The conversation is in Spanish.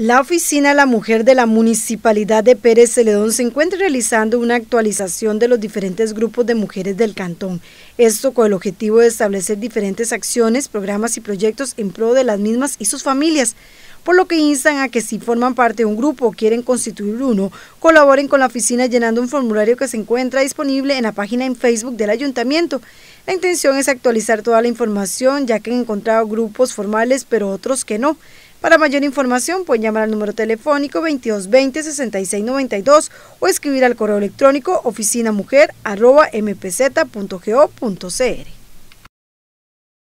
La Oficina de la Mujer de la Municipalidad de Pérez Celedón se encuentra realizando una actualización de los diferentes grupos de mujeres del cantón. Esto con el objetivo de establecer diferentes acciones, programas y proyectos en pro de las mismas y sus familias. Por lo que instan a que si forman parte de un grupo o quieren constituir uno, colaboren con la oficina llenando un formulario que se encuentra disponible en la página en Facebook del ayuntamiento. La intención es actualizar toda la información ya que han encontrado grupos formales pero otros que no. Para mayor información pueden llamar al número telefónico 2220-6692 o escribir al correo electrónico oficinamujer.mpz.go.cr.